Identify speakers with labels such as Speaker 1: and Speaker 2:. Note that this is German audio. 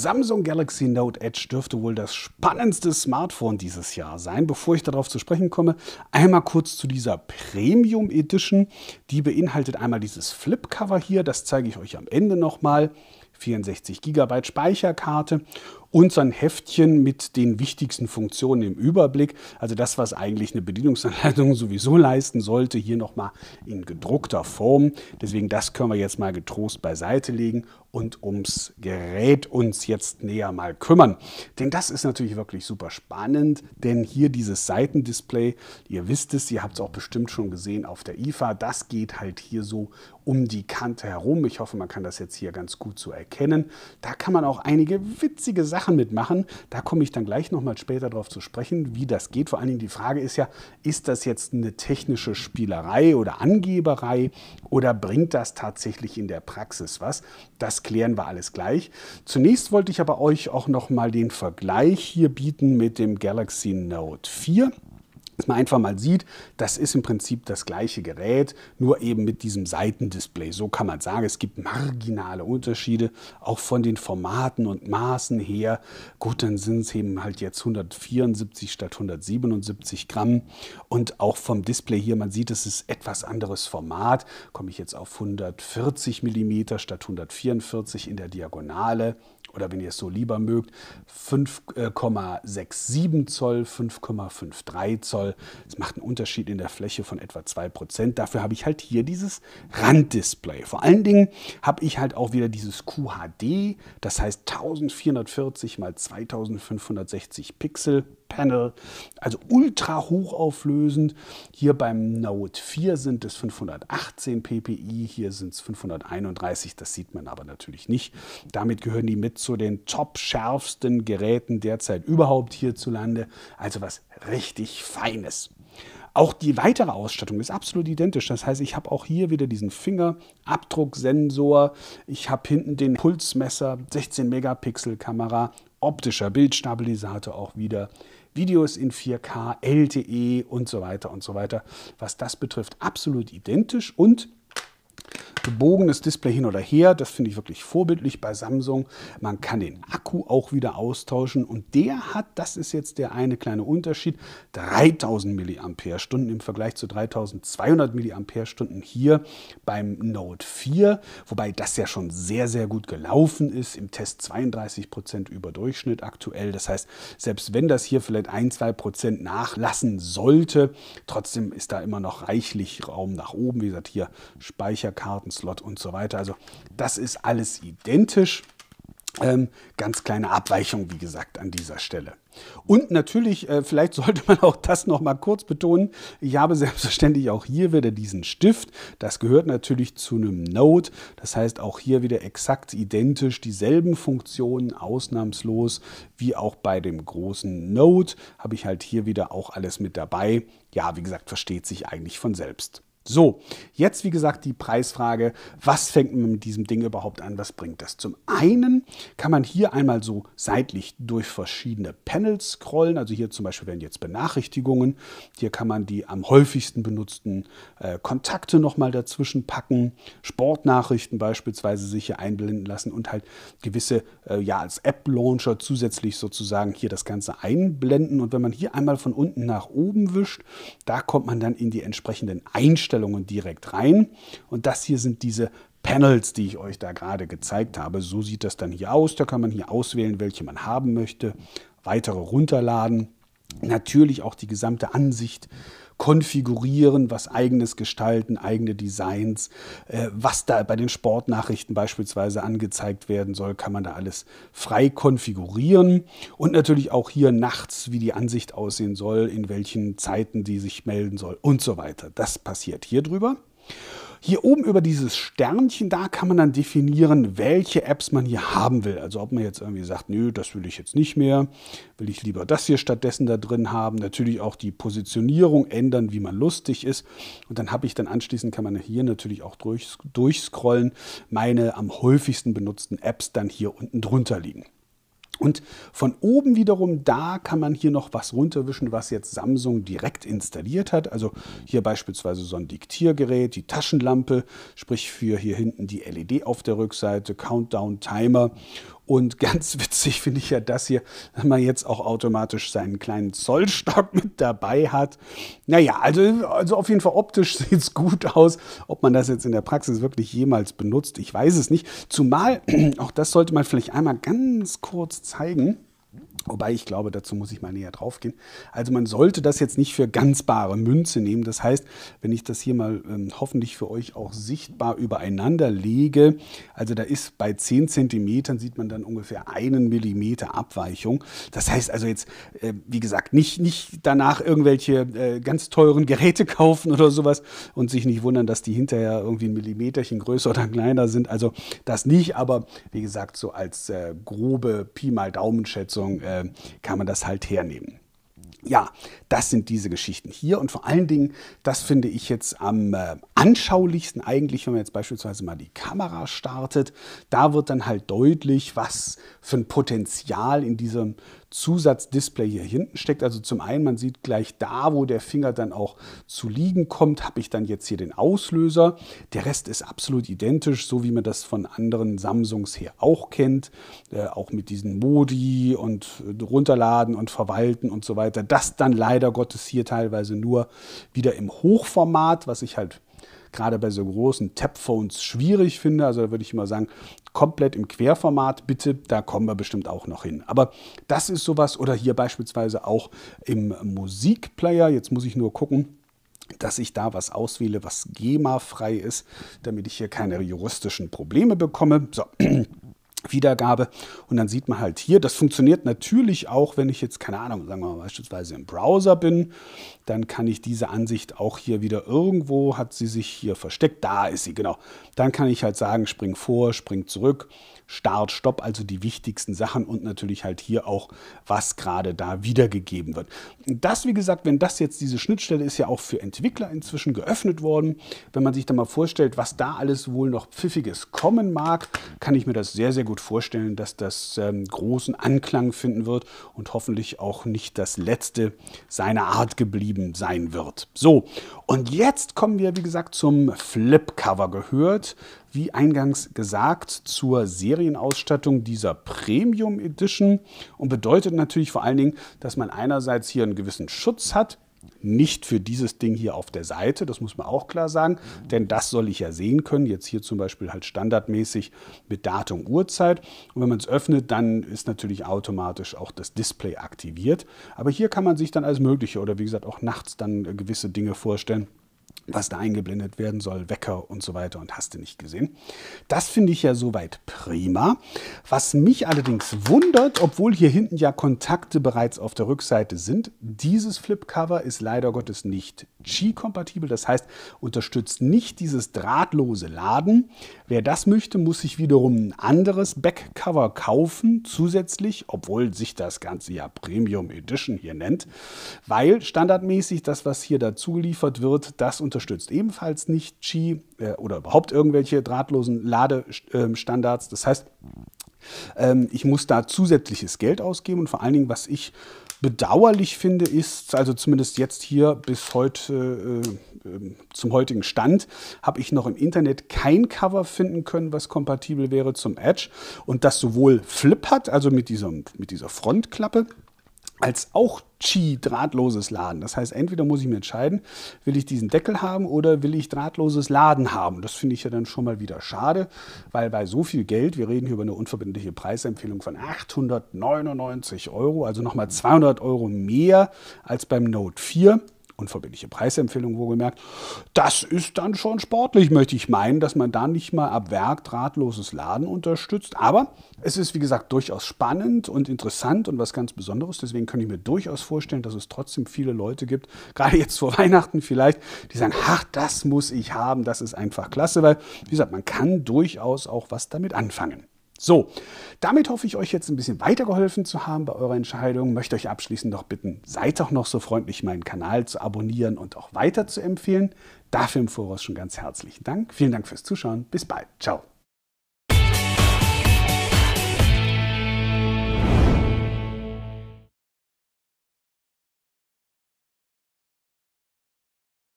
Speaker 1: Samsung Galaxy Note Edge dürfte wohl das spannendste Smartphone dieses Jahr sein. Bevor ich darauf zu sprechen komme, einmal kurz zu dieser Premium Edition. Die beinhaltet einmal dieses Flipcover hier, das zeige ich euch am Ende nochmal. 64 GB Speicherkarte und so ein Heftchen mit den wichtigsten Funktionen im Überblick. Also das, was eigentlich eine Bedienungsanleitung sowieso leisten sollte, hier nochmal in gedruckter Form. Deswegen das können wir jetzt mal getrost beiseite legen und ums Gerät uns jetzt näher mal kümmern. Denn das ist natürlich wirklich super spannend, denn hier dieses Seitendisplay, ihr wisst es, ihr habt es auch bestimmt schon gesehen auf der IFA, das geht halt hier so um die Kante herum. Ich hoffe, man kann das jetzt hier ganz gut so erkennen. Da kann man auch einige witzige Sachen Sachen mitmachen. Da komme ich dann gleich nochmal später darauf zu sprechen, wie das geht. Vor allen Dingen die Frage ist ja, ist das jetzt eine technische Spielerei oder Angeberei oder bringt das tatsächlich in der Praxis was? Das klären wir alles gleich. Zunächst wollte ich aber euch auch nochmal den Vergleich hier bieten mit dem Galaxy Note 4 dass man einfach mal sieht, das ist im Prinzip das gleiche Gerät, nur eben mit diesem Seitendisplay. So kann man sagen, es gibt marginale Unterschiede, auch von den Formaten und Maßen her. Gut, dann sind es eben halt jetzt 174 statt 177 Gramm und auch vom Display hier, man sieht, es ist etwas anderes Format. Komme ich jetzt auf 140 mm statt 144 in der Diagonale oder wenn ihr es so lieber mögt, 5,67 äh, Zoll, 5,53 Zoll. Das macht einen Unterschied in der Fläche von etwa 2%. Dafür habe ich halt hier dieses Randdisplay. Vor allen Dingen habe ich halt auch wieder dieses QHD, das heißt 1440 x 2560 Pixel. Panel, also ultra hochauflösend. Hier beim Note 4 sind es 518 ppi, hier sind es 531, das sieht man aber natürlich nicht. Damit gehören die mit zu den top schärfsten Geräten derzeit überhaupt hierzulande. Also was richtig Feines. Auch die weitere Ausstattung ist absolut identisch. Das heißt, ich habe auch hier wieder diesen Fingerabdrucksensor. Ich habe hinten den Pulsmesser, 16 Megapixel Kamera, optischer Bildstabilisator auch wieder. Videos in 4K, LTE und so weiter und so weiter. Was das betrifft, absolut identisch und gebogenes Display hin oder her. Das finde ich wirklich vorbildlich bei Samsung. Man kann den Akku auch wieder austauschen und der hat, das ist jetzt der eine kleine Unterschied, 3000 mAh im Vergleich zu 3200 mAh hier beim Note 4, wobei das ja schon sehr, sehr gut gelaufen ist. Im Test 32 Prozent über Durchschnitt aktuell. Das heißt, selbst wenn das hier vielleicht ein, zwei Prozent nachlassen sollte, trotzdem ist da immer noch reichlich Raum nach oben. Wie gesagt, hier Speicherkarten Slot und so weiter. Also das ist alles identisch. Ähm, ganz kleine Abweichung, wie gesagt, an dieser Stelle. Und natürlich, äh, vielleicht sollte man auch das noch mal kurz betonen. Ich habe selbstverständlich auch hier wieder diesen Stift. Das gehört natürlich zu einem Node. Das heißt, auch hier wieder exakt identisch dieselben Funktionen, ausnahmslos, wie auch bei dem großen Node. Habe ich halt hier wieder auch alles mit dabei. Ja, wie gesagt, versteht sich eigentlich von selbst. So, jetzt wie gesagt die Preisfrage, was fängt man mit diesem Ding überhaupt an, was bringt das? Zum einen kann man hier einmal so seitlich durch verschiedene Panels scrollen, also hier zum Beispiel werden jetzt Benachrichtigungen, hier kann man die am häufigsten benutzten äh, Kontakte nochmal dazwischen packen, Sportnachrichten beispielsweise sich hier einblenden lassen und halt gewisse, äh, ja als App-Launcher zusätzlich sozusagen hier das Ganze einblenden und wenn man hier einmal von unten nach oben wischt, da kommt man dann in die entsprechenden Einstellungen Einstellungen direkt rein. Und das hier sind diese Panels, die ich euch da gerade gezeigt habe. So sieht das dann hier aus. Da kann man hier auswählen, welche man haben möchte, weitere runterladen natürlich auch die gesamte Ansicht konfigurieren, was eigenes gestalten, eigene Designs, äh, was da bei den Sportnachrichten beispielsweise angezeigt werden soll, kann man da alles frei konfigurieren und natürlich auch hier nachts, wie die Ansicht aussehen soll, in welchen Zeiten die sich melden soll und so weiter. Das passiert hier drüber. Hier oben über dieses Sternchen, da kann man dann definieren, welche Apps man hier haben will. Also ob man jetzt irgendwie sagt, nö, das will ich jetzt nicht mehr, will ich lieber das hier stattdessen da drin haben. Natürlich auch die Positionierung ändern, wie man lustig ist. Und dann habe ich dann anschließend, kann man hier natürlich auch durch, durchscrollen, meine am häufigsten benutzten Apps dann hier unten drunter liegen. Und von oben wiederum, da kann man hier noch was runterwischen, was jetzt Samsung direkt installiert hat. Also hier beispielsweise so ein Diktiergerät, die Taschenlampe, sprich für hier hinten die LED auf der Rückseite, Countdown-Timer und ganz witzig finde ich ja das hier, dass man jetzt auch automatisch seinen kleinen Zollstock mit dabei hat. Naja, also, also auf jeden Fall optisch sieht es gut aus. Ob man das jetzt in der Praxis wirklich jemals benutzt, ich weiß es nicht. Zumal, auch das sollte man vielleicht einmal ganz kurz zeigen. Wobei ich glaube, dazu muss ich mal näher drauf gehen. Also man sollte das jetzt nicht für ganz bare Münze nehmen. Das heißt, wenn ich das hier mal ähm, hoffentlich für euch auch sichtbar übereinander lege, also da ist bei 10 Zentimetern sieht man dann ungefähr einen Millimeter Abweichung. Das heißt also jetzt, äh, wie gesagt, nicht, nicht danach irgendwelche äh, ganz teuren Geräte kaufen oder sowas und sich nicht wundern, dass die hinterher irgendwie ein Millimeterchen größer oder kleiner sind. Also das nicht, aber wie gesagt, so als äh, grobe Pi mal Daumenschätzung. Äh, äh, kann man das halt hernehmen. Ja, das sind diese Geschichten hier und vor allen Dingen, das finde ich jetzt am äh, anschaulichsten eigentlich, wenn man jetzt beispielsweise mal die Kamera startet, da wird dann halt deutlich, was für ein Potenzial in diesem Zusatzdisplay hier hinten steckt. Also zum einen, man sieht gleich da, wo der Finger dann auch zu liegen kommt, habe ich dann jetzt hier den Auslöser. Der Rest ist absolut identisch, so wie man das von anderen Samsungs her auch kennt. Äh, auch mit diesen Modi und äh, runterladen und verwalten und so weiter. Das dann leider Gottes hier teilweise nur wieder im Hochformat, was ich halt gerade bei so großen Tap-Phones schwierig finde. Also da würde ich immer sagen, komplett im Querformat bitte, da kommen wir bestimmt auch noch hin. Aber das ist sowas oder hier beispielsweise auch im Musikplayer. Jetzt muss ich nur gucken dass ich da was auswähle, was GEMA-frei ist, damit ich hier keine juristischen Probleme bekomme. So, Wiedergabe. Und dann sieht man halt hier, das funktioniert natürlich auch, wenn ich jetzt, keine Ahnung, sagen wir mal beispielsweise im Browser bin, dann kann ich diese Ansicht auch hier wieder irgendwo, hat sie sich hier versteckt, da ist sie, genau. Dann kann ich halt sagen, spring vor, spring zurück, Start, Stopp, also die wichtigsten Sachen und natürlich halt hier auch, was gerade da wiedergegeben wird. das, wie gesagt, wenn das jetzt diese Schnittstelle ist ja auch für Entwickler inzwischen geöffnet worden. Wenn man sich da mal vorstellt, was da alles wohl noch Pfiffiges kommen mag, kann ich mir das sehr, sehr gut gut vorstellen, dass das ähm, großen Anklang finden wird und hoffentlich auch nicht das letzte seiner Art geblieben sein wird. So, und jetzt kommen wir, wie gesagt, zum Flipcover gehört. Wie eingangs gesagt, zur Serienausstattung dieser Premium Edition und bedeutet natürlich vor allen Dingen, dass man einerseits hier einen gewissen Schutz hat, nicht für dieses Ding hier auf der Seite, das muss man auch klar sagen, denn das soll ich ja sehen können. Jetzt hier zum Beispiel halt standardmäßig mit Datum, Uhrzeit. Und wenn man es öffnet, dann ist natürlich automatisch auch das Display aktiviert. Aber hier kann man sich dann alles Mögliche oder wie gesagt auch nachts dann äh, gewisse Dinge vorstellen was da eingeblendet werden soll, Wecker und so weiter und hast du nicht gesehen. Das finde ich ja soweit prima. Was mich allerdings wundert, obwohl hier hinten ja Kontakte bereits auf der Rückseite sind, dieses Flipcover ist leider Gottes nicht g kompatibel das heißt, unterstützt nicht dieses drahtlose Laden. Wer das möchte, muss sich wiederum ein anderes Backcover kaufen, zusätzlich, obwohl sich das Ganze ja Premium Edition hier nennt, weil standardmäßig das, was hier dazu geliefert wird, das unterstützt ebenfalls nicht Qi äh, oder überhaupt irgendwelche drahtlosen Ladestandards. Das heißt, ähm, ich muss da zusätzliches Geld ausgeben und vor allen Dingen, was ich bedauerlich finde, ist, also zumindest jetzt hier bis heute, äh, äh, zum heutigen Stand, habe ich noch im Internet kein Cover finden können, was kompatibel wäre zum Edge und das sowohl Flip hat, also mit, diesem, mit dieser Frontklappe, als auch Qi drahtloses Laden. Das heißt, entweder muss ich mir entscheiden, will ich diesen Deckel haben oder will ich drahtloses Laden haben. Das finde ich ja dann schon mal wieder schade, weil bei so viel Geld, wir reden hier über eine unverbindliche Preisempfehlung von 899 Euro, also nochmal 200 Euro mehr als beim Note 4 unverbindliche Preisempfehlung wohlgemerkt, das ist dann schon sportlich, möchte ich meinen, dass man da nicht mal ab Werk drahtloses Laden unterstützt. Aber es ist, wie gesagt, durchaus spannend und interessant und was ganz Besonderes. Deswegen kann ich mir durchaus vorstellen, dass es trotzdem viele Leute gibt, gerade jetzt vor Weihnachten vielleicht, die sagen, ach, das muss ich haben, das ist einfach klasse, weil, wie gesagt, man kann durchaus auch was damit anfangen. So, damit hoffe ich euch jetzt ein bisschen weitergeholfen zu haben bei eurer Entscheidung. Möchte euch abschließend noch bitten, seid auch noch so freundlich, meinen Kanal zu abonnieren und auch weiter zu empfehlen. Dafür im Voraus schon ganz herzlichen Dank. Vielen Dank fürs Zuschauen. Bis bald. Ciao.